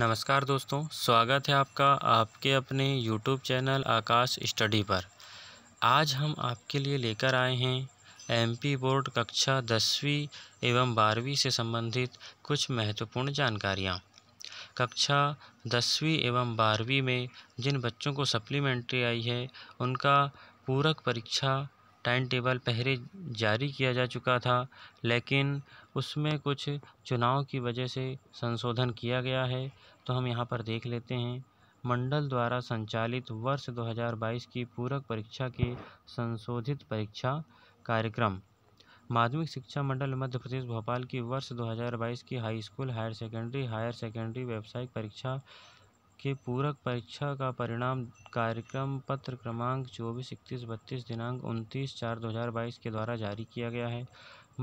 नमस्कार दोस्तों स्वागत है आपका आपके अपने यूट्यूब चैनल आकाश स्टडी पर आज हम आपके लिए लेकर आए हैं एमपी बोर्ड कक्षा दसवीं एवं बारहवीं से संबंधित कुछ महत्वपूर्ण जानकारियाँ कक्षा दसवीं एवं बारहवीं में जिन बच्चों को सप्लीमेंट्री आई है उनका पूरक परीक्षा टाइम टेबल पहले जारी किया जा चुका था लेकिन उसमें कुछ चुनाव की वजह से संशोधन किया गया है तो हम यहाँ पर देख लेते हैं मंडल द्वारा संचालित वर्ष 2022 की पूरक परीक्षा के संशोधित परीक्षा कार्यक्रम माध्यमिक शिक्षा मंडल मध्य प्रदेश भोपाल की वर्ष 2022 की high school higher secondary higher secondary व्यावसायिक परीक्षा के पूरक परीक्षा का परिणाम कार्यक्रम पत्र क्रमांक चौबीस इकतीस बत्तीस दिनांक उनतीस चार दो हज़ार बाईस के द्वारा जारी किया गया है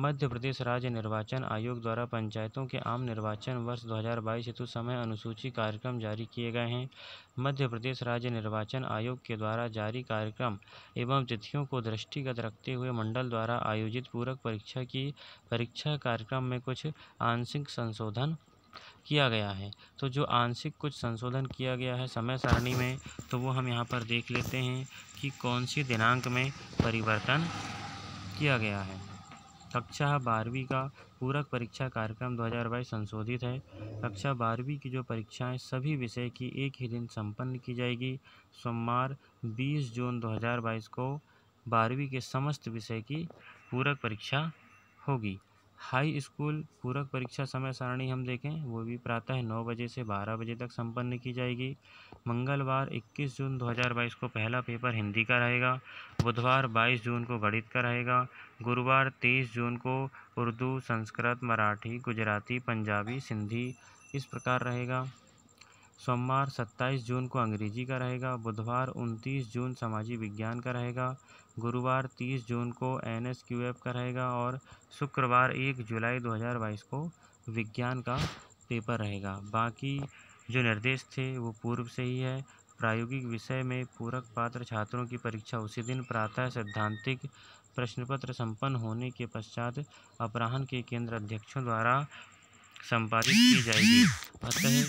मध्य प्रदेश राज्य निर्वाचन आयोग द्वारा पंचायतों के आम निर्वाचन वर्ष दो हज़ार बाईस हेतु समय अनुसूची कार्यक्रम जारी किए गए हैं मध्य प्रदेश राज्य निर्वाचन आयोग के द्वारा जारी कार्यक्रम एवं तिथियों को दृष्टिगत रखते हुए मंडल द्वारा आयोजित पूरक परीक्षा की परीक्षा कार्यक्रम में कुछ आंशिक संशोधन किया गया है तो जो आंशिक कुछ संशोधन किया गया है समय सारणी में तो वो हम यहाँ पर देख लेते हैं कि कौन सी दिनांक में परिवर्तन किया गया है कक्षा बारहवीं का पूरक परीक्षा कार्यक्रम 2022 संशोधित है कक्षा बारहवीं की जो परीक्षाएं सभी विषय की एक ही दिन संपन्न की जाएगी सोमवार 20 जून 2022 को बारहवीं के समस्त विषय की पूरक परीक्षा होगी हाई स्कूल पूरक परीक्षा समय सारणी हम देखें वो भी प्रातः नौ बजे से बारह बजे तक संपन्न की जाएगी मंगलवार 21 जून 2022 को पहला पेपर हिंदी का रहेगा बुधवार 22 जून को गणित का रहेगा गुरुवार 23 जून को उर्दू संस्कृत मराठी गुजराती पंजाबी सिंधी इस प्रकार रहेगा सोमवार 27 जून को अंग्रेजी का रहेगा बुधवार 29 जून सामाजिक विज्ञान का रहेगा गुरुवार 30 जून को एन एस क्यू एफ का रहेगा और शुक्रवार 1 जुलाई 2022 को विज्ञान का पेपर रहेगा बाकी जो निर्देश थे वो पूर्व से ही है प्रायोगिक विषय में पूरक पात्र छात्रों की परीक्षा उसी दिन प्रातः सैद्धांतिक प्रश्नपत्र संपन्न होने के पश्चात अपराहन के केंद्र अध्यक्षों द्वारा संपादित की जाएगी अतः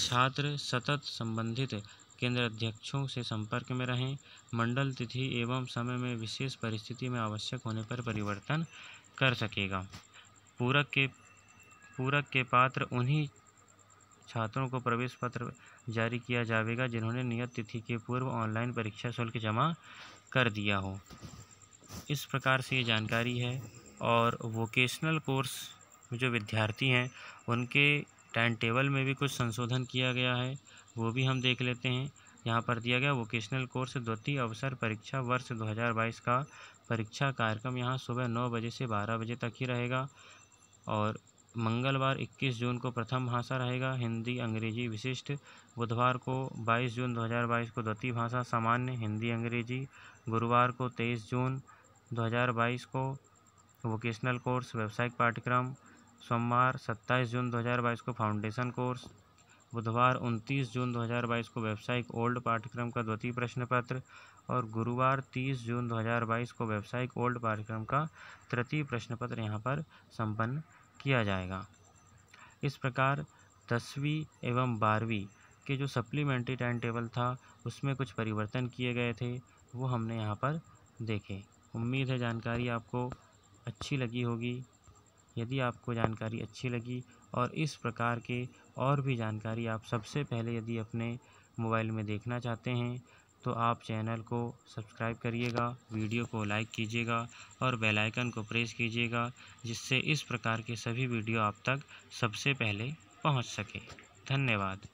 छात्र सतत संबंधित केंद्र अध्यक्षों से संपर्क में रहें मंडल तिथि एवं समय में विशेष परिस्थिति में आवश्यक होने पर परिवर्तन कर सकेगा पूरक के पूरक के पात्र उन्हीं छात्रों को प्रवेश पत्र जारी किया जाएगा जिन्होंने नियत तिथि के पूर्व ऑनलाइन परीक्षा शुल्क जमा कर दिया हो इस प्रकार से ये जानकारी है और वोकेशनल कोर्स जो विद्यार्थी हैं उनके टाइम टेबल में भी कुछ संशोधन किया गया है वो भी हम देख लेते हैं यहाँ पर दिया गया वोकेशनल कोर्स द्वितीय अवसर परीक्षा वर्ष 2022 का परीक्षा कार्यक्रम यहाँ सुबह नौ बजे से बारह बजे तक ही रहेगा और मंगलवार 21 जून को प्रथम भाषा रहेगा हिंदी अंग्रेजी विशिष्ट बुधवार को 22 जून 2022 को द्वितीय भाषा सामान्य हिंदी अंग्रेजी गुरुवार को 23 जून 2022 को वोकेशनल कोर्स व्यावसायिक पाठ्यक्रम सोमवार 27 जून 2022 को फाउंडेशन कोर्स बुधवार 29 जून 2022 को व्यावसायिक ओल्ड पाठ्यक्रम का द्वितीय प्रश्न पत्र और गुरुवार 30 जून 2022 को व्यावसायिक ओल्ड पाठ्यक्रम का तृतीय प्रश्न पत्र यहाँ पर संपन्न किया जाएगा इस प्रकार दसवीं एवं बारहवीं के जो सप्लीमेंट्री टाइम टेबल था उसमें कुछ परिवर्तन किए गए थे वो हमने यहाँ पर देखे उम्मीद है जानकारी आपको अच्छी लगी होगी यदि आपको जानकारी अच्छी लगी और इस प्रकार के और भी जानकारी आप सबसे पहले यदि अपने मोबाइल में देखना चाहते हैं तो आप चैनल को सब्सक्राइब करिएगा वीडियो को लाइक कीजिएगा और बेल आइकन को प्रेस कीजिएगा जिससे इस प्रकार के सभी वीडियो आप तक सबसे पहले पहुंच सके धन्यवाद